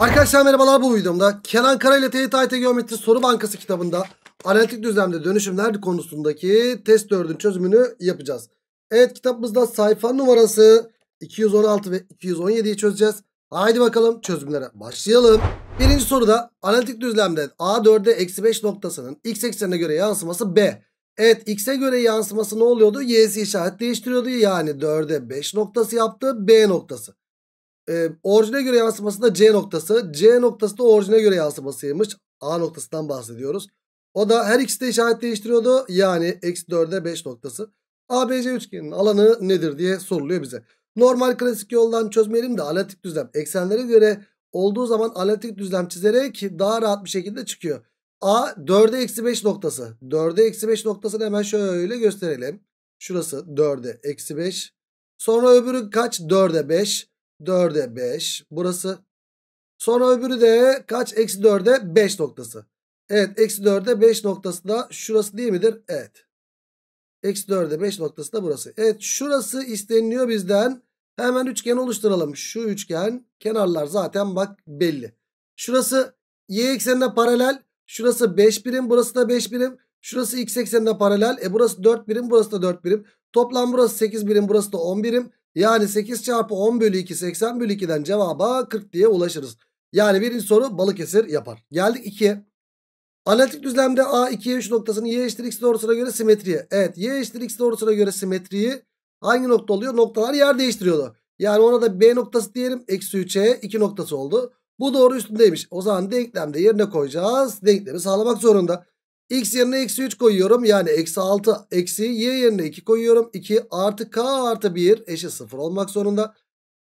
Arkadaşlar merhabalar bu videomda Kenan Kara ile TYT Geometri Soru Bankası kitabında analitik düzlemde dönüşümler konusundaki test 4'ün çözümünü yapacağız. Evet kitabımızda sayfa numarası 216 ve 217'yi çözeceğiz. Haydi bakalım çözümlere başlayalım. Birinci soruda analitik düzlemde A4'e eksi 5 noktasının x eksenine göre yansıması B. Evet x'e göre yansıması ne oluyordu? Y'si işaret değiştiriyordu. Yani 4'e 5 noktası yaptı B noktası e, orijine göre da C noktası. C noktası da orijine göre yansımasıymış. A noktasından bahsediyoruz. O da her ikisi de işaret değiştiriyordu. Yani eksi 4'e 5 noktası. ABC üçgeninin alanı nedir diye soruluyor bize. Normal klasik yoldan çözmeyelim de analitik düzlem eksenlere göre olduğu zaman analitik düzlem çizerek daha rahat bir şekilde çıkıyor. A 4'e eksi 5 noktası. 4'e eksi 5 noktasını hemen şöyle gösterelim. Şurası 4'e eksi 5. Sonra öbürü kaç? 4'e 5. 4'e 5 burası. Sonra öbürü de kaç? Eksi 4'e 5 noktası. Evet eksi 4'e 5 noktası da şurası değil midir? Evet. Eksi 4'e 5 noktası da burası. Evet şurası isteniliyor bizden. Hemen üçgen oluşturalım. Şu üçgen kenarlar zaten bak belli. Şurası y eksenine paralel. Şurası 5 birim burası da 5 birim. Şurası x eksenine paralel. E burası 4 birim burası da 4 birim. Toplam burası 8 birim burası da 10 birim. Yani 8 çarpı 10 bölü 2 80 bölü 2'den cevaba 40 diye ulaşırız. Yani birinci soru Balıkesir yapar. Geldik 2'ye. Analitik düzlemde A 2'ye 3 noktasının y eşittir x doğrusuna göre simetriye. Evet y eşittir x doğrusuna göre simetriyi hangi nokta oluyor? Noktalar yer değiştiriyordu. Yani ona da B noktası diyelim. Eksi 3'e 2 noktası oldu. Bu doğru üstündeymiş. O zaman denklemde yerine koyacağız. Denklemi sağlamak zorunda. X yerine eksi 3 koyuyorum. Yani eksi 6 eksi y yerine 2 koyuyorum. 2 artı k artı 1 eşit 0 olmak zorunda.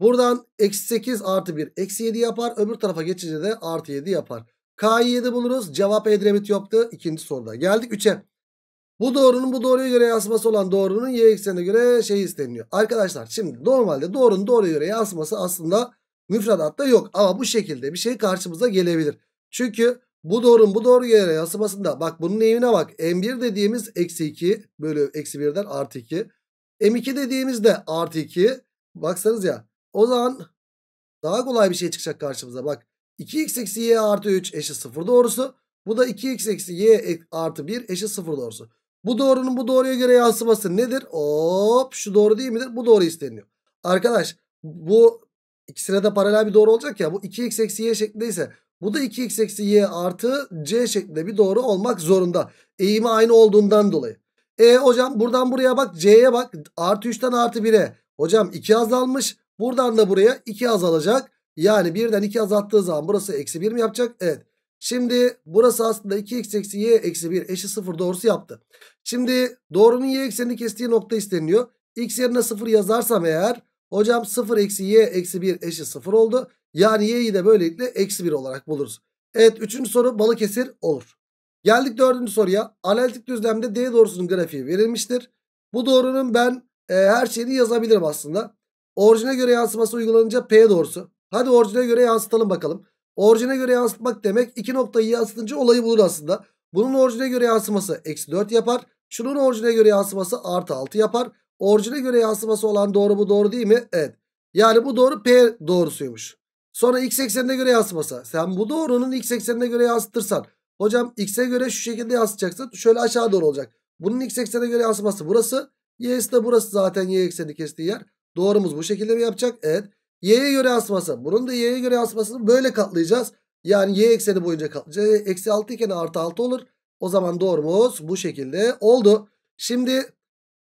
Buradan eksi 8 artı 1 eksi 7 yapar. Öbür tarafa geçince de artı 7 yapar. K'yı 7 buluruz. Cevap Edremit yoktu. İkinci soruda. Geldik 3'e. Bu doğrunun bu doğruya göre yansıması olan doğrunun y eksenine göre şey isteniyor. Arkadaşlar şimdi normalde doğrunun doğruya göre yansıması aslında müfredatta yok. Ama bu şekilde bir şey karşımıza gelebilir. Çünkü bu doğru bu doğru yere yansımasında. Bak bunun eğimine bak. M1 dediğimiz eksi 2 bölü eksi 1'den artı 2. M2 dediğimiz de artı 2. Baksanız ya. O zaman daha kolay bir şey çıkacak karşımıza. Bak 2x eksi y artı 3 eşit 0 doğrusu. Bu da 2x eksi y artı 1 eşit 0 doğrusu. Bu doğrunun bu doğruya göre yansıması nedir? Hop şu doğru değil midir? Bu doğru isteniyor. Arkadaş bu ikisine de paralel bir doğru olacak ya. Bu 2x eksi y şeklindeyse bu da 2x eksi y artı c şeklinde bir doğru olmak zorunda. Eğimi aynı olduğundan dolayı. E hocam buradan buraya bak c'ye bak. Artı 3'ten artı 1'e. Hocam 2 azalmış. Buradan da buraya 2 azalacak. Yani 1'den 2 azalttığı zaman burası eksi 1 mi yapacak? Evet. Şimdi burası aslında 2x eksi y eksi 1 eşi 0 doğrusu yaptı. Şimdi doğrunun y eksenini kestiği nokta isteniyor. x yerine 0 yazarsam eğer hocam 0 eksi y eksi 1 eşi 0 oldu. Yani y'yi de böylelikle eksi 1 olarak buluruz. Evet üçüncü soru Balıkesir olur. Geldik dördüncü soruya. Analitik düzlemde D doğrusunun grafiği verilmiştir. Bu doğrunun ben e, her şeyini yazabilirim aslında. Orijine göre yansıması uygulanınca P doğrusu. Hadi orijine göre yansıtalım bakalım. Orijine göre yansıtmak demek iki noktayı yansıtınca olayı bulur aslında. Bunun orijine göre yansıması eksi 4 yapar. Şunun orijine göre yansıması artı 6 yapar. Orijine göre yansıması olan doğru bu doğru değil mi? Evet. Yani bu doğru P doğrusuymuş. Sonra x eksenine göre yansıması. Sen bu doğrunun x eksenine göre yansıtırsan. Hocam x'e göre şu şekilde yansıtacaksın. Şöyle aşağı doğru olacak. Bunun x eksenine göre yansıması burası. Y'si de burası zaten y ekseni kestiği yer. Doğrumuz bu şekilde mi yapacak? Evet. Y'ye göre yansıması. Bunun da y'ye göre yansımasını böyle katlayacağız. Yani y ekseni boyunca katlayacağız. Eksi 6 iken artı 6 olur. O zaman doğrumuz bu şekilde oldu. Şimdi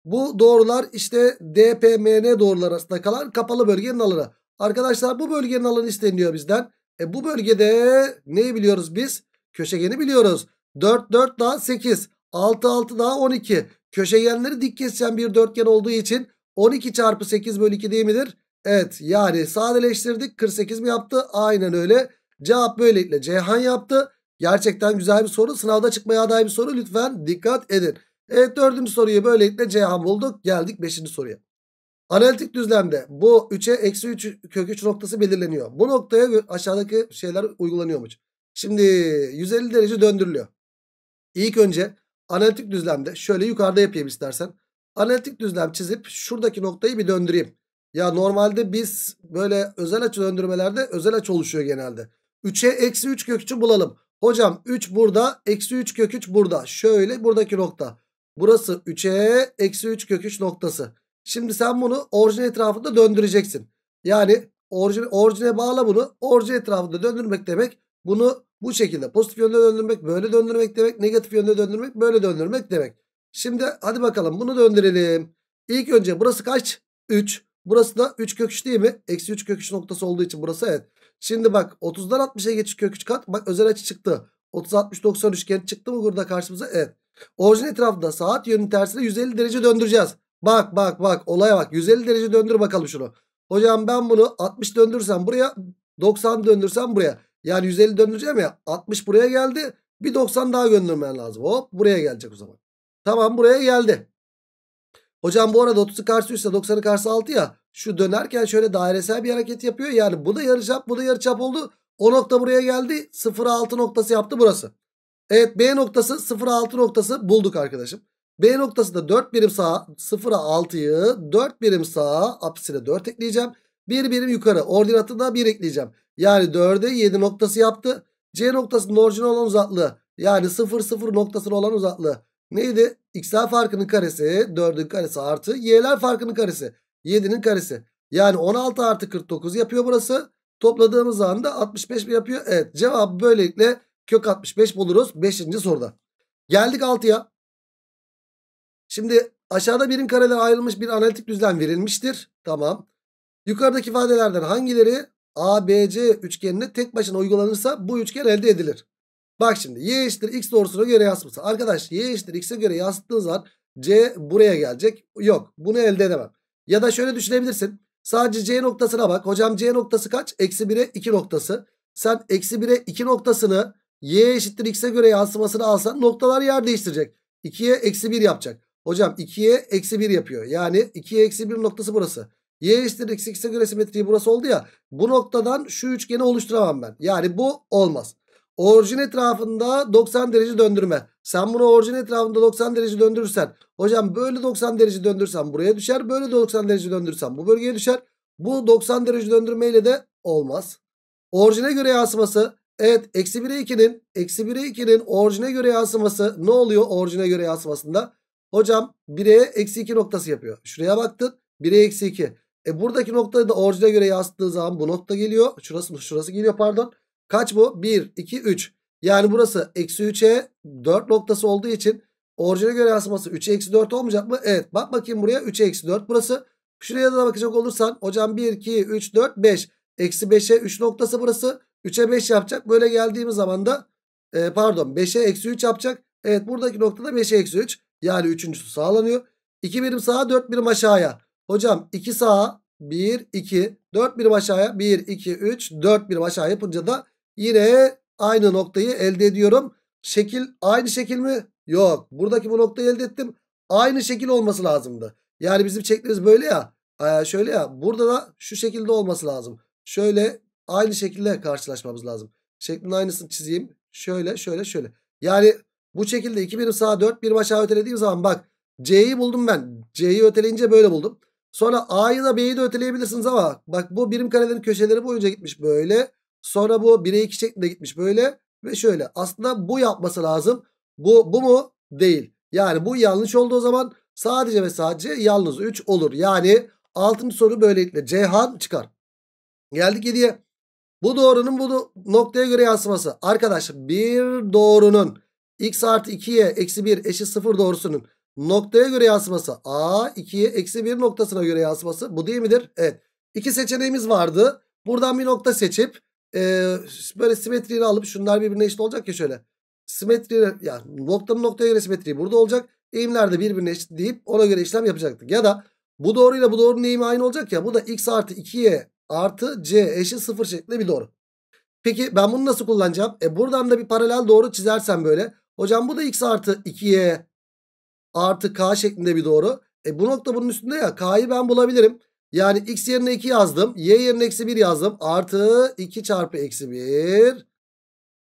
bu doğrular işte DPMN doğrular arasında kalan kapalı bölgenin alanı. Arkadaşlar bu bölgenin alanı isteniyor bizden. E bu bölgede neyi biliyoruz biz? Köşegeni biliyoruz. 4 4 daha 8. 6 6 daha 12. Köşegenleri dik keseceğim bir dörtgen olduğu için 12 çarpı 8 bölü 2 değil midir? Evet yani sadeleştirdik 48 mi yaptı? Aynen öyle. Cevap böylelikle Ceyhan yaptı. Gerçekten güzel bir soru. Sınavda çıkmaya aday bir soru. Lütfen dikkat edin. Evet dördüncü soruyu böylelikle Ceyhan bulduk. Geldik beşinci soruya. Analitik düzlemde bu 3'e eksi 3 kök 3 noktası belirleniyor. Bu noktaya aşağıdaki şeyler uygulanıyormuş. Şimdi 150 derece döndürülüyor. İlk önce analitik düzlemde şöyle yukarıda yapayım istersen. Analitik düzlem çizip şuradaki noktayı bir döndüreyim. Ya normalde biz böyle özel açı döndürmelerde özel açı oluşuyor genelde. 3'e eksi 3 kök 3'ü bulalım. Hocam 3 burada eksi 3 kök 3 burada. Şöyle buradaki nokta. Burası 3'e eksi 3 kök 3 noktası. Şimdi sen bunu orijin etrafında döndüreceksin. Yani orijine, orijine bağla bunu. Orijin etrafında döndürmek demek bunu bu şekilde pozitif yönde döndürmek, böyle döndürmek demek, negatif yönde döndürmek, böyle döndürmek demek. Şimdi hadi bakalım bunu döndürelim. İlk önce burası kaç? 3. Burası da 3 kök değil mi? Eksi 3 kök noktası olduğu için burası evet. Şimdi bak 30'dan 60'a geçiş kök 3 kat. Bak özel açı çıktı. 30 60 90 üçgen çıktı mı burada karşımıza? Evet. Orijin etrafında saat yönünün tersine 150 derece döndüreceğiz. Bak bak bak olaya bak. 150 derece döndür bakalım şunu. Hocam ben bunu 60 döndürsem buraya 90 döndürsem buraya. Yani 150 döndüreceğim ya 60 buraya geldi. Bir 90 daha döndürmen lazım. Hop buraya gelecek o zaman. Tamam buraya geldi. Hocam bu arada 30'u karşı 3 90'ı karşı 6 ya. Şu dönerken şöyle dairesel bir hareket yapıyor. Yani bu da yarı çap, bu da yarı çap oldu. O nokta buraya geldi. 0 6 noktası yaptı burası. Evet B noktası 0 6 noktası bulduk arkadaşım. B noktası da 4 birim sağa 0'a 6'yı 4 birim sağa apsisine 4 ekleyeceğim. 1 birim yukarı ordinatı da 1 ekleyeceğim. Yani 4'e 7 noktası yaptı. C noktasının orijinal olan uzaklığı yani 0 0 noktasına olan uzaklığı neydi? X'ler farkının karesi 4'ün karesi artı Y'ler farkının karesi 7'nin karesi. Yani 16 artı 49 yapıyor burası. Topladığımız anda 65 mi yapıyor? Evet cevabı böylelikle kök 65 buluruz 5. soruda. Geldik 6'ya. Şimdi aşağıda birim kareli ayrılmış bir analitik düzlem verilmiştir. Tamam. Yukarıdaki ifadelerden hangileri ABC üçgenine tek başına uygulanırsa bu üçgen elde edilir. Bak şimdi y eşittir x doğrusuna göre yansıtması. Arkadaş y eşittir x'e göre yansıttığın zaman c buraya gelecek. Yok bunu elde edemem. Ya da şöyle düşünebilirsin. Sadece c noktasına bak. Hocam c noktası kaç? Eksi 1'e 2 noktası. Sen eksi 1'e 2 noktasını y eşittir x'e göre yansımasını alsan noktalar yer değiştirecek. 2'ye eksi 1 yapacak. Hocam 2'ye eksi 1 yapıyor. Yani 2'ye eksi 1 noktası burası. Y eşittir eksi x'e göre simetriği burası oldu ya. Bu noktadan şu üçgeni oluşturamam ben. Yani bu olmaz. Orijin etrafında 90 derece döndürme. Sen bunu orijin etrafında 90 derece döndürürsen. Hocam böyle 90 derece döndürürsen buraya düşer. Böyle 90 derece döndürürsen bu bölgeye düşer. Bu 90 derece döndürmeyle de olmaz. Orijine göre yansıması. Evet eksi 1'e 2'nin eksi 1'e 2'nin orijine göre yansıması ne oluyor orijine göre yansımasında? Hocam 1'e eksi 2 noktası yapıyor. Şuraya baktın 1'e eksi 2. E buradaki noktayı da orijine göre yazdığı zaman bu nokta geliyor. Şurası mı? Şurası geliyor pardon. Kaç bu? 1, 2, 3. Yani burası eksi 3'e 4 noktası olduğu için orijine göre yansıması 3'e eksi 4 olmayacak mı? Evet. Bak bakayım buraya 3'e eksi 4 burası. Şuraya da bakacak olursan hocam 1, 2, 3, 4, 5. Eksi 5'e 3 noktası burası. 3'e 5 yapacak. Böyle geldiğimiz zaman da e, pardon 5'e eksi 3 yapacak. Evet buradaki noktada 5'e eksi 3. Yani üçüncüsü sağlanıyor. 2 birim sağa 4 birim aşağıya. Hocam 2 sağa 1 2 4 birim aşağıya 1 2 3 4 birim aşağı yapınca da yine aynı noktayı elde ediyorum. Şekil aynı şekil mi? Yok. Buradaki bu noktayı elde ettim. Aynı şekil olması lazımdı. Yani bizim çektiğimiz böyle ya. E, şöyle ya. Burada da şu şekilde olması lazım. Şöyle aynı şekilde karşılaşmamız lazım. Şeklin aynısını çizeyim. Şöyle şöyle şöyle. Yani bu şekilde 2 birim sağa 4 birim aşağı ötelediğim zaman bak C'yi buldum ben. C'yi öteleyince böyle buldum. Sonra A'yı da B'yi de öteleyebilirsiniz ama bak bu birim karelerin köşeleri boyunca gitmiş böyle. Sonra bu 1'e 2 şeklinde gitmiş böyle ve şöyle. Aslında bu yapması lazım. Bu, bu mu? Değil. Yani bu yanlış olduğu zaman sadece ve sadece yalnız 3 olur. Yani 6. soru böylelikle Ceyhan çıkar. Geldik 7'ye. Bu doğrunun bu noktaya göre yansıması. Arkadaşlar bir doğrunun x artı 2'ye eksi 1 eşit 0 doğrusunun noktaya göre yansıması a 2'ye eksi 1 noktasına göre yansıması bu değil midir? Evet. İki seçeneğimiz vardı. Buradan bir nokta seçip e, böyle simetriğini alıp şunlar birbirine eşit olacak ya şöyle. Simetri yani noktanın noktaya göre simetri burada olacak. Eğimler de birbirine eşit deyip ona göre işlem yapacaktık. Ya da bu doğruyla bu doğrunun eğimi aynı olacak ya. Bu da x artı 2'ye artı c eşit 0 şeklinde bir doğru. Peki ben bunu nasıl kullanacağım? E buradan da bir paralel doğru çizersem böyle. Hocam bu da x artı 2y artı k şeklinde bir doğru. E bu nokta bunun üstünde ya k'yı ben bulabilirim. Yani x yerine 2 yazdım. Y yerine eksi 1 yazdım. Artı 2 çarpı eksi 1.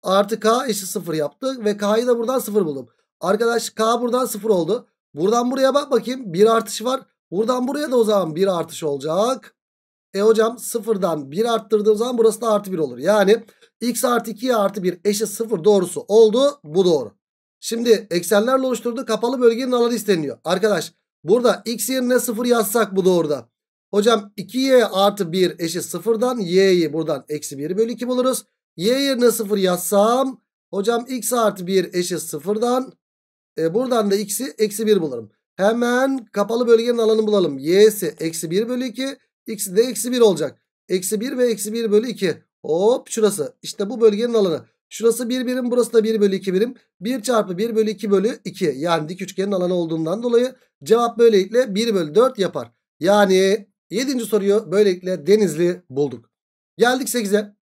Artı k eşit 0 yaptık. Ve k'yı da buradan 0 buldum. Arkadaş k buradan 0 oldu. Buradan buraya bak bakayım. 1 artış var. Buradan buraya da o zaman 1 artış olacak. E hocam 0'dan 1 arttırdığım zaman burası da artı 1 olur. Yani x artı 2'ye artı 1 eşit 0 doğrusu oldu. Bu doğru. Şimdi eksenlerle oluşturduğu kapalı bölgenin alanı isteniyor. Arkadaş burada x yerine 0 yazsak bu doğruda. Hocam 2y artı 1 eşit 0'dan y'yi buradan eksi 1 bölü 2 buluruz. y yerine 0 yazsam hocam x artı 1 eşit 0'dan e, buradan da x'i eksi 1 bulurum. Hemen kapalı bölgenin alanı bulalım. y'si eksi 1 bölü 2 x'i de eksi 1 olacak. Eksi 1 ve eksi 1 bölü 2 hop şurası işte bu bölgenin alanı. Şurası 1 birim burası da 1 bölü 2 birim. 1 çarpı 1 bölü 2 bölü 2 yani dik üçgenin alanı olduğundan dolayı cevap böylelikle 1 bölü 4 yapar. Yani 7. soruyu böylelikle denizli bulduk. Geldik 8'e.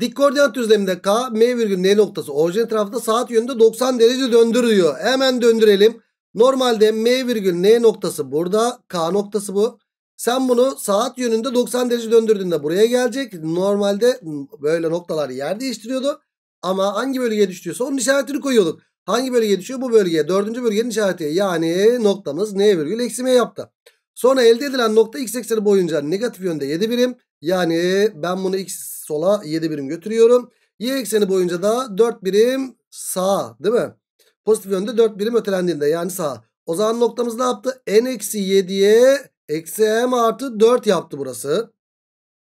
Dik koordinat düzleminde K, M virgül N noktası orijin tarafında saat yönünde 90 derece döndürüyor. Hemen döndürelim. Normalde M virgül N noktası burada. K noktası bu. Sen bunu saat yönünde 90 derece döndürdüğünde buraya gelecek. Normalde böyle noktalar yer değiştiriyordu. Ama hangi bölgeye düştüyse onun işaretini koyuyorduk. Hangi bölgeye düşüyor? Bu bölgeye. Dördüncü bölgenin işareti. Yani noktamız n virgül eksi m yaptı. Sonra elde edilen nokta x ekseni boyunca negatif yönde 7 birim. Yani ben bunu x sola 7 birim götürüyorum. Y ekseni boyunca da 4 birim sağa değil mi? Pozitif yönde 4 birim ötelendiğinde yani sağa. O zaman noktamız ne yaptı? n eksi 7'ye eksi m artı 4 yaptı burası.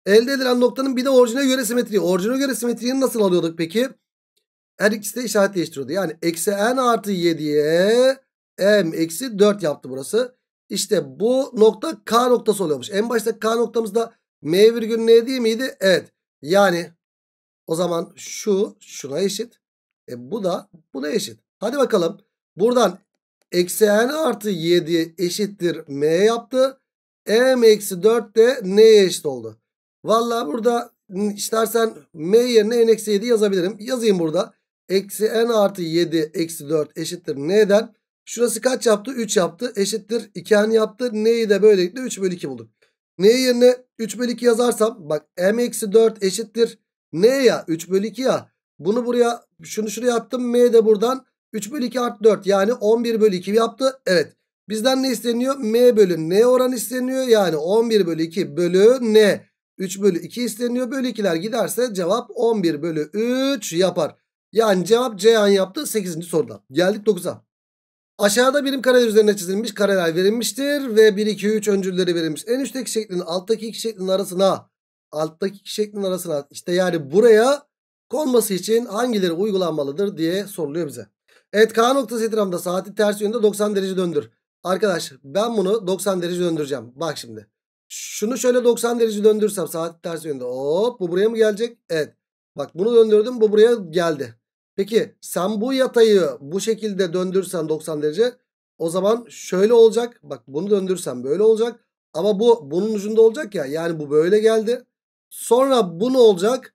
Elde edilen noktanın bir de orijine göre simetriği. Orijine göre simetriğini nasıl alıyorduk peki? Peki. Her ikisi de işaret değiştiriyordu. Yani eksi n artı 7'ye m eksi 4 yaptı burası. İşte bu nokta k noktası oluyormuş. En başta k noktamızda m virgül n değil miydi? Evet. Yani o zaman şu şuna eşit. E bu da buna eşit. Hadi bakalım. Buradan eksi n artı 7 eşittir m yaptı. m eksi 4 de n'ye eşit oldu. Valla burada istersen m yerine n eksi 7 yazabilirim. Yazayım burada. Eksi n artı 7 eksi 4 eşittir n'den. Şurası kaç yaptı? 3 yaptı. Eşittir 2n yaptı. N'yi de böylelikle 3 bölü 2 bulduk. N yerine 3 bölü 2 yazarsam bak m eksi 4 eşittir. N ya 3 bölü 2 ya. Bunu buraya şunu şuraya attım. M de buradan 3 bölü 2 artı 4 yani 11 bölü 2 yaptı. Evet bizden ne isteniyor? M bölü N oran isteniyor. Yani 11 bölü 2 bölü N. 3 bölü 2 isteniyor. Bölü 2'ler giderse cevap 11 bölü 3 yapar. Yani cevap Ceyhan yaptı 8. soruda. Geldik 9'a. Aşağıda birim kareler üzerine çizilmiş kareler verilmiştir ve 1 2 3 öncülleri verilmiş. En üstteki şeklin alttaki iki şeklin arasına alttaki iki şeklin arasına işte yani buraya konması için hangileri uygulanmalıdır diye soruluyor bize. Evet K noktası etrafında saati ters yönde 90 derece döndür. Arkadaş ben bunu 90 derece döndüreceğim. Bak şimdi. Şunu şöyle 90 derece döndürsem saat ters yönde. Hop bu buraya mı gelecek? Evet. Bak bunu döndürdüm bu buraya geldi. Peki sen bu yatayı bu şekilde döndürsen 90 derece o zaman şöyle olacak. Bak bunu döndürsen böyle olacak. Ama bu bunun ucunda olacak ya. Yani bu böyle geldi. Sonra bu ne olacak?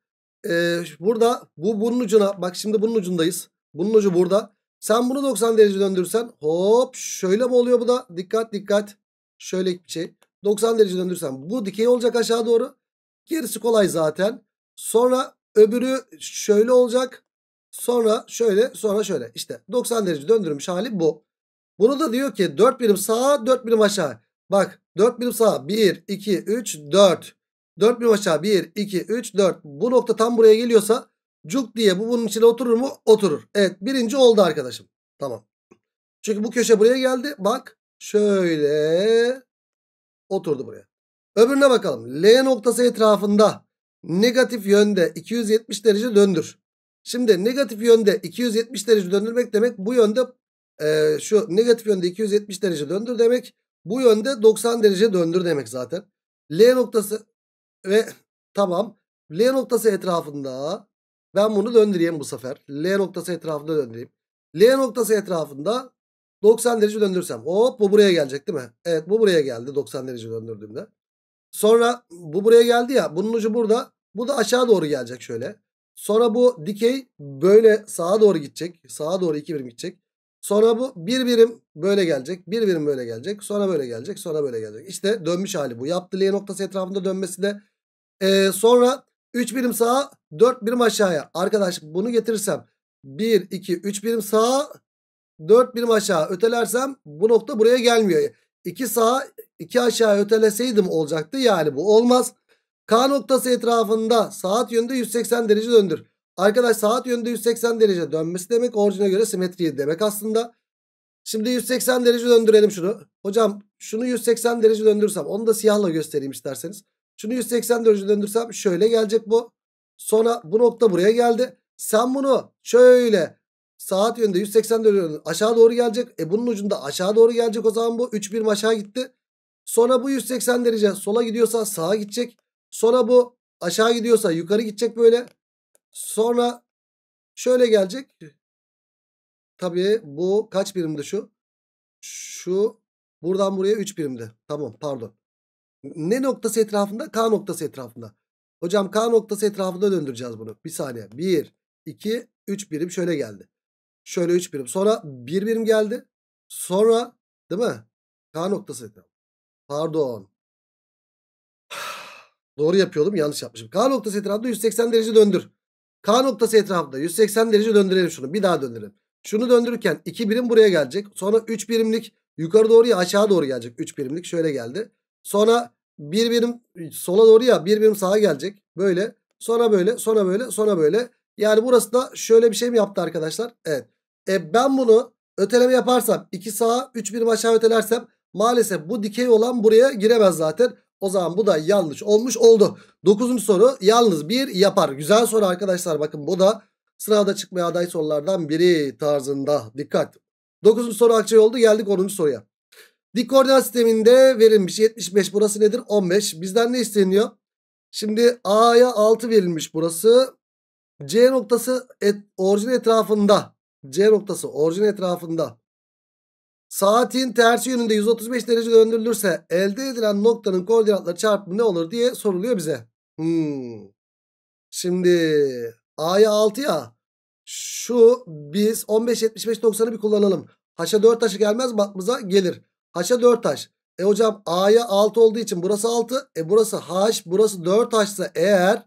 Ee, burada bu bunun ucuna bak şimdi bunun ucundayız. Bunun ucu burada. Sen bunu 90 derece döndürsen hop şöyle mi oluyor bu da? Dikkat dikkat. Şöyle bir şey. 90 derece döndürsen bu dikey olacak aşağı doğru. Gerisi kolay zaten. Sonra öbürü şöyle olacak. Sonra şöyle sonra şöyle. işte 90 derece döndürmüş hali bu. Bunu da diyor ki 4 birim sağa 4 birim aşağı. Bak 4 birim sağa 1 2 3 4. 4 birim aşağı 1 2 3 4. Bu nokta tam buraya geliyorsa cuk diye bu bunun içine oturur mu? Oturur. Evet birinci oldu arkadaşım. Tamam. Çünkü bu köşe buraya geldi. Bak şöyle oturdu buraya. Öbürüne bakalım. L noktası etrafında negatif yönde 270 derece döndür. Şimdi negatif yönde 270 derece döndürmek demek bu yönde e, şu negatif yönde 270 derece döndür demek. Bu yönde 90 derece döndür demek zaten. L noktası ve tamam. L noktası etrafında ben bunu döndüreyim bu sefer. L noktası etrafında döndüreyim. L noktası etrafında 90 derece döndürsem. Hop bu buraya gelecek değil mi? Evet bu buraya geldi 90 derece döndürdüğümde. Sonra bu buraya geldi ya. Bunun ucu burada. Bu da aşağı doğru gelecek şöyle. Sonra bu dikey böyle sağa doğru gidecek. Sağa doğru 2 birim gidecek. Sonra bu bir birim böyle gelecek. Bir birim böyle gelecek. Sonra böyle gelecek. Sonra böyle gelecek. İşte dönmüş hali bu. Yaptığı L noktası etrafında dönmesi de. Ee, sonra 3 birim sağa 4 birim aşağıya. Arkadaş bunu getirirsem 1, 2, 3 birim sağa 4 birim aşağı ötelersem bu nokta buraya gelmiyor. 2 sağa 2 aşağı öteleseydim olacaktı. Yani bu olmaz. K noktası etrafında saat yönünde 180 derece döndür. Arkadaş saat yönünde 180 derece dönmesi demek orijine göre simetri demek aslında. Şimdi 180 derece döndürelim şunu. Hocam şunu 180 derece döndürsem onu da siyahla göstereyim isterseniz. Şunu 180 derece döndürsem şöyle gelecek bu. Sonra bu nokta buraya geldi. Sen bunu şöyle saat yönünde 180 derece aşağı doğru gelecek. E bunun ucunda aşağı doğru gelecek o zaman bu 3 birim aşağı gitti. Sonra bu 180 derece sola gidiyorsa sağa gidecek. Sonra bu aşağı gidiyorsa yukarı gidecek böyle. Sonra şöyle gelecek. Tabii bu kaç birimdi şu? Şu buradan buraya 3 birimdi. Tamam pardon. Ne noktası etrafında? K noktası etrafında. Hocam K noktası etrafında döndüreceğiz bunu. Bir saniye. 1, 2, 3 birim şöyle geldi. Şöyle 3 birim. Sonra 1 bir birim geldi. Sonra değil mi? K noktası etrafında. Pardon. Doğru yapıyordum yanlış yapmışım. K noktası etrafında 180 derece döndür. K noktası etrafında 180 derece döndürelim şunu. Bir daha döndürelim. Şunu döndürürken 2 birim buraya gelecek. Sonra 3 birimlik yukarı doğru ya aşağı doğru gelecek. 3 birimlik şöyle geldi. Sonra 1 birim sola doğru ya 1 birim sağa gelecek. Böyle. Sonra böyle. Sonra böyle. Sonra böyle. Yani burası da şöyle bir şey mi yaptı arkadaşlar? Evet. E ben bunu öteleme yaparsam 2 sağa 3 birim aşağı ötelersem maalesef bu dikey olan buraya giremez zaten. O zaman bu da yanlış olmuş oldu. Dokuzuncu soru yalnız bir yapar. Güzel soru arkadaşlar bakın bu da sırada çıkmaya aday sorulardan biri tarzında. Dikkat. Dokuzuncu soru akçay oldu geldik onuncu soruya. Dik koordinat sisteminde verilmiş 75 burası nedir? 15. Bizden ne isteniyor? Şimdi A'ya 6 verilmiş burası. C noktası et, orijin etrafında. C noktası orijin etrafında. Saatin tersi yönünde 135 derece döndürülürse elde edilen noktanın koordinatları çarpımı ne olur diye soruluyor bize. Hmm. Şimdi A'ya 6 ya. Şu biz 15 75 90'ı bir kullanalım. Haşa 4 taşı gelmez mi aklımıza? Gelir. Haşa 4 taş. E hocam A'ya 6 olduğu için burası 6. E burası H. Burası 4 taşsa eğer.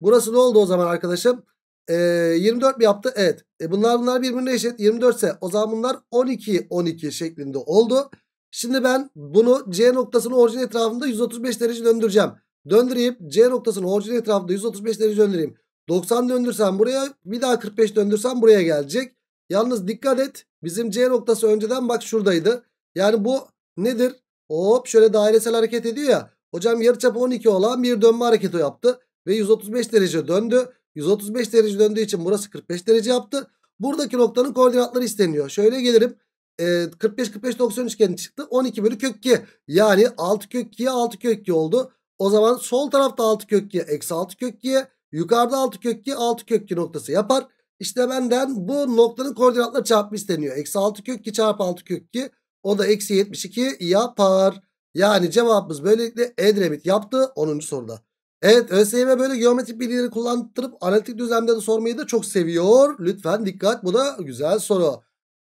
Burası ne oldu o zaman arkadaşım? E, 24 mi yaptı? Evet. E, bunlar bunlar birbirine eşit. 24 ise o zaman bunlar 12 12 şeklinde oldu. Şimdi ben bunu C noktasını orijin etrafında 135 derece döndüreceğim. Döndüreyim. C noktasını orijin etrafında 135 derece döndüreyim. 90 döndürsem buraya bir daha 45 döndürsem buraya gelecek. Yalnız dikkat et bizim C noktası önceden bak şuradaydı. Yani bu nedir? Hop şöyle dairesel hareket ediyor ya. Hocam yarıçapı 12 olan bir dönme hareketi yaptı. Ve 135 derece döndü. 135 derece döndüğü için burası 45 derece yaptı. Buradaki noktanın koordinatları isteniyor. Şöyle gelirim. E, 45 45 90 üçgeni çıktı. 12 bölü kök 2. Yani 6 kök 2'ye 6 kök 2 oldu. O zaman sol tarafta 6 kök 2'ye eksi 6 kök 2'ye. Yukarıda 6 kök 2 6 kök 2 noktası yapar. İşte benden bu noktanın koordinatları çarpımı isteniyor. Eksi 6 kök 2 çarpı 6 kök 2. O da eksi 72 yapar. Yani cevabımız böylelikle Edremit yaptı 10. soruda. Evet ÖSYM böyle geometrik bilgileri kullandırıp analitik düzlemde de sormayı da çok seviyor. Lütfen dikkat bu da güzel soru.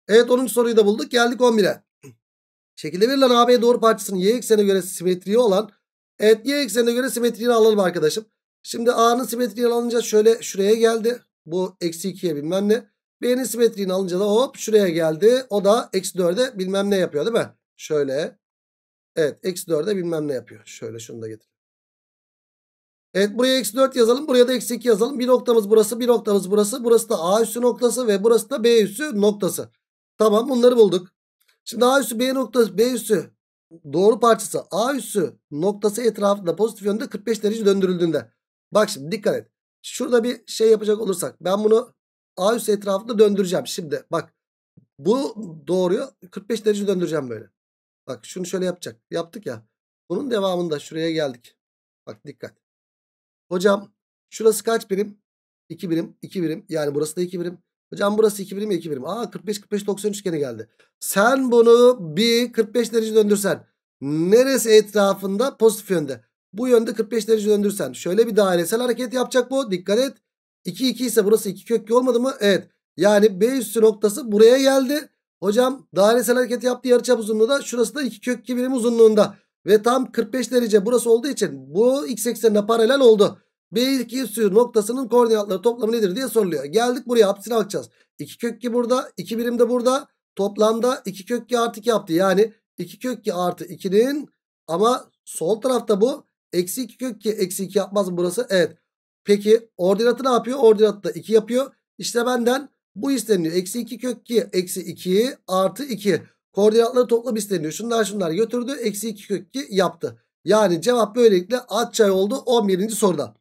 Evet 10. soruyu da bulduk geldik 11'e. Şekilde verilen AB doğru parçasının y eksenine göre simetriği olan evet y eksenine göre simetriğini alalım arkadaşım. Şimdi A'nın simetriğini alınca şöyle şuraya geldi. Bu eksi 2'ye bilmem ne. B'nin simetriğini alınca da hop şuraya geldi. O da eksi 4'e bilmem ne yapıyor değil mi? Şöyle. Evet eksi 4'e bilmem ne yapıyor. Şöyle şunu da getir. Evet buraya eksi 4 yazalım. Buraya da eksi 2 yazalım. Bir noktamız burası. Bir noktamız burası. Burası da A üssü noktası ve burası da B üssü noktası. Tamam bunları bulduk. Şimdi A üssü B noktası B üssü doğru parçası A üssü noktası etrafında pozitif yönde 45 derece döndürüldüğünde. Bak şimdi dikkat et. Şurada bir şey yapacak olursak ben bunu A üssü etrafında döndüreceğim. Şimdi bak bu doğruyu 45 derece döndüreceğim böyle. Bak şunu şöyle yapacak. Yaptık ya. Bunun devamında şuraya geldik. Bak dikkat. Hocam şurası kaç birim? 2 birim, 2 birim. Yani burası da 2 birim. Hocam burası 2 birim ya 2 birim. Aa 45 45 90 üçgeni geldi. Sen bunu bir 45 derece döndürsen neresi etrafında pozitif yönde? Bu yönde 45 derece döndürsen şöyle bir dairesel hareket yapacak bu. Dikkat et. 2 2 ise burası 2 köklü olmadı mı? Evet. Yani B üstü noktası buraya geldi. Hocam dairesel hareket yaptı yarıçap uzunluğu da şurası da 2 kök 2 birim uzunluğunda. Ve tam 45 derece burası olduğu için bu x eksenine paralel oldu. B2 noktasının koordinatları toplamı nedir diye soruluyor. Geldik buraya apsine bakacağız. 2 kök 2 burada 2 birim de burada. Toplamda 2 kök 2 artı 2 yaptı. Yani 2 kök 2 artı 2'nin ama sol tarafta bu eksi 2 kök 2 eksi 2 yapmaz mı burası? Evet. Peki ordinatı ne yapıyor? Ordinatı da 2 yapıyor. İşte benden bu isteniyor. Eksi 2 kök 2 eksi 2 artı 2. Koordinatları toplam isteniyor. Şunlar şunlar götürdü. Eksi 2 kök 2 yaptı. Yani cevap böylelikle Atçay oldu 11. soruda.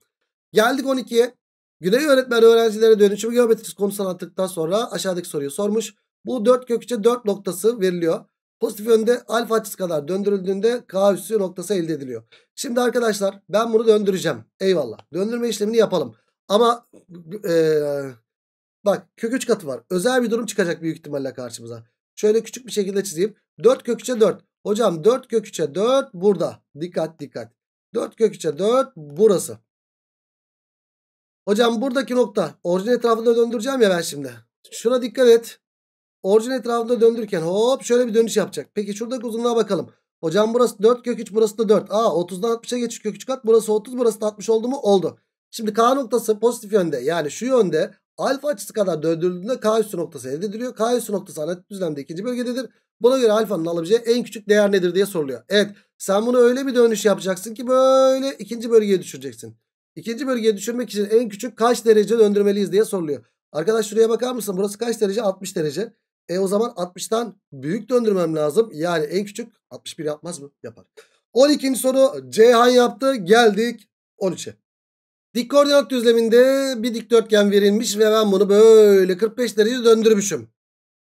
Geldik 12'ye. Güney öğretmen öğrencilere dönüşümü geometrisi konusunu anlattıktan sonra aşağıdaki soruyu sormuş. Bu 4 kök 3'e 4 noktası veriliyor. Pozitif yönde alfa açısı kadar döndürüldüğünde K üssü noktası elde ediliyor. Şimdi arkadaşlar ben bunu döndüreceğim. Eyvallah. Döndürme işlemini yapalım. Ama ee, bak kök 3 katı var. Özel bir durum çıkacak büyük ihtimalle karşımıza. Şöyle küçük bir şekilde çizeyim. 4 kök 3'e 4. Hocam 4 kök 3'e 4 burada. Dikkat dikkat. 4 kök 3'e 4 burası. Hocam buradaki nokta orijin etrafında döndüreceğim ya ben şimdi. Şuna dikkat et. Orijin etrafında döndürürken hop şöyle bir dönüş yapacak. Peki şuradaki uzunluğa bakalım. Hocam burası 4 kök 3 burası da 4. Aa 30'dan 60'a geçiş kök 3 kat. Burası 30 burası da 60 oldu mu? Oldu. Şimdi K noktası pozitif yönde yani şu yönde alfa açısı kadar döndürüldüğünde K üssü noktası elde ediliyor. K üssü noktası analitik düzlemde ikinci bölgededir. Buna göre alfanın alabileceği en küçük değer nedir diye soruluyor. Evet sen bunu öyle bir dönüş yapacaksın ki böyle ikinci bölgeye düşüreceksin. İkinci bölgeye düşürmek için en küçük kaç derece döndürmeliyiz diye soruluyor. Arkadaş şuraya bakar mısın? Burası kaç derece? 60 derece. E o zaman 60'tan büyük döndürmem lazım. Yani en küçük 61 yapmaz mı? Yapar. 12. soru Ceyhan yaptı. Geldik 13'e. Dik koordinat düzleminde bir dikdörtgen verilmiş ve ben bunu böyle 45 derece döndürmüşüm.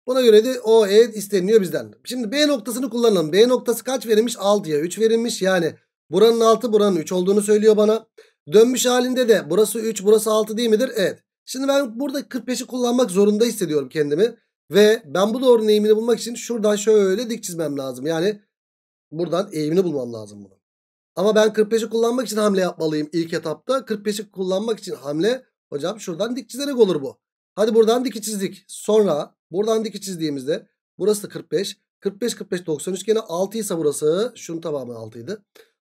Buna göre de OE isteniyor bizden. Şimdi B noktasını kullanalım. B noktası kaç verilmiş? 6'ya 3 verilmiş. Yani buranın 6 buranın 3 olduğunu söylüyor bana. Dönmüş halinde de burası 3 burası 6 değil midir? Evet. Şimdi ben burada 45'i kullanmak zorunda hissediyorum kendimi. Ve ben bu doğrunun eğimini bulmak için şuradan şöyle dik çizmem lazım. Yani buradan eğimini bulmam lazım bunu. Ama ben 45'i kullanmak için hamle yapmalıyım ilk etapta. 45'i kullanmak için hamle hocam şuradan dik çizerek olur bu. Hadi buradan dik çizdik. Sonra buradan dik çizdiğimizde burası 45. 45 45 90 üçgeni 6 ise burası. Şunun tamamı 6 idi.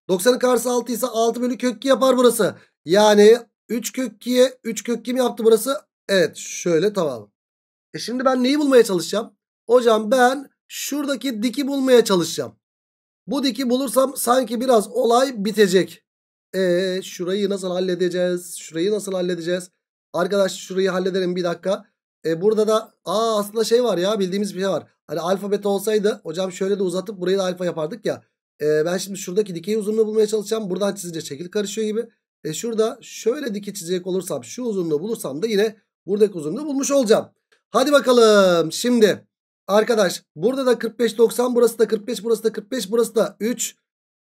90'ın karşısı 6 ise 6 bölü kök 2 yapar burası. Yani 3 kök 2'ye 3 kök 2 mi yaptı burası? Evet şöyle tamam. E şimdi ben neyi bulmaya çalışacağım? Hocam ben şuradaki diki bulmaya çalışacağım. Bu diki bulursam sanki biraz olay bitecek. E şurayı nasıl halledeceğiz? Şurayı nasıl halledeceğiz? Arkadaş şurayı halledelim bir dakika. E burada da aa aslında şey var ya bildiğimiz bir şey var. Hani alfabet olsaydı hocam şöyle de uzatıp burayı da alfa yapardık ya. E, ben şimdi şuradaki dikey uzunluğu bulmaya çalışacağım. Buradan çizince şekil karışıyor gibi. E şurada şöyle dikey çizecek olursam şu uzunluğu bulursam da yine buradaki uzunluğu bulmuş olacağım. Hadi bakalım şimdi Arkadaş burada da 45 90 burası da 45 burası da 45 burası da 3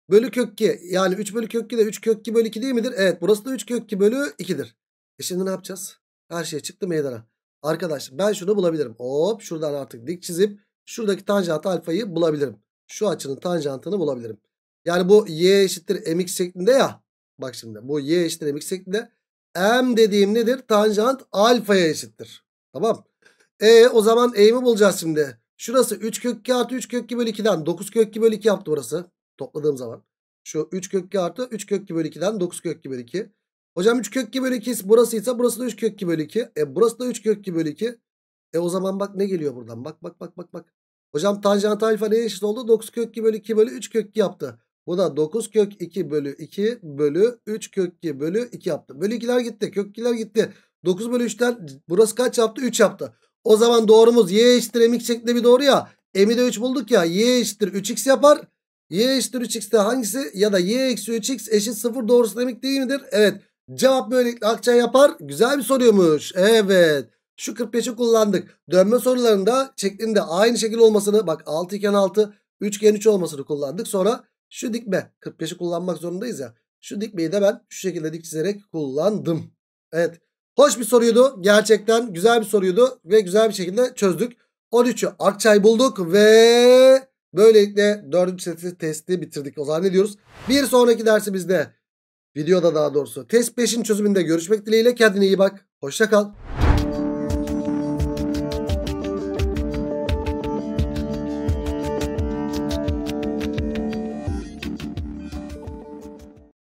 bölü kök 2. Yani 3 bölü kök 2 de 3 kök 2 bölü 2 değil midir? Evet burası da 3 kök 2 bölü 2'dir. E şimdi ne yapacağız? Her şey çıktı meydana. Arkadaş ben şunu bulabilirim. Hop şuradan artık dik çizip şuradaki tanjant alfayı bulabilirim. Şu açının tanjantını bulabilirim. Yani bu y eşittir mx şeklinde ya. Bak şimdi bu y eşittir mx şeklinde. M dediğim nedir? Tanjant alfaya eşittir. Tamam. E o zaman eğimi bulacağız şimdi. Şurası 3 kök 2 artı 3 kök 2 bölü 2'den 9 kök 2 bölü 2 yaptı burası. Topladığım zaman. Şu 3 kök 2 artı 3 kök 2 bölü 2'den 9 kök 2 bölü 2. Hocam 3 kök 2 bölü 2 burasıysa burası da 3 kök 2 bölü 2. E burası da 3 kök 2 bölü 2. E o zaman bak ne geliyor buradan. Bak bak bak bak bak. Hocam tanjant alfa neye eşit oldu? 9 kök 2 bölü 2 bölü 3 kök 2 yaptı. Bu da 9 kök 2 bölü 2 bölü 3 kök 2 bölü 2 yaptı. Bölü 2'ler gitti. Kök 2'ler gitti. 9 bölü 3'ten burası kaç yaptı? 3 yaptı. O zaman doğrumuz y eşittir mx şeklinde bir doğru ya. M'i de 3 bulduk ya. Y eşittir 3x yapar. Y eşittir 3 de hangisi? Ya da y eksi 3x eşit 0 doğrusu demek değil midir? Evet. Cevap böylelikle akça yapar. Güzel bir soruyormuş. Evet. Şu 45'i kullandık. Dönme sorularında şeklinde aynı şekil olmasını bak 6 iken 6 3 iken 3 olmasını kullandık. Sonra şu dikme 45'i kullanmak zorundayız ya. Şu dikmeyi de ben şu şekilde dik çizerek kullandım. Evet. Hoş bir soruydu. Gerçekten güzel bir soruydu ve güzel bir şekilde çözdük. 13'ü Akçay bulduk ve böylelikle 4. seti testi bitirdik. O zaman ne diyoruz? Bir sonraki dersimizde videoda daha doğrusu test 5'in çözümünde görüşmek dileğiyle. Kendine iyi bak. hoşçakal. kal.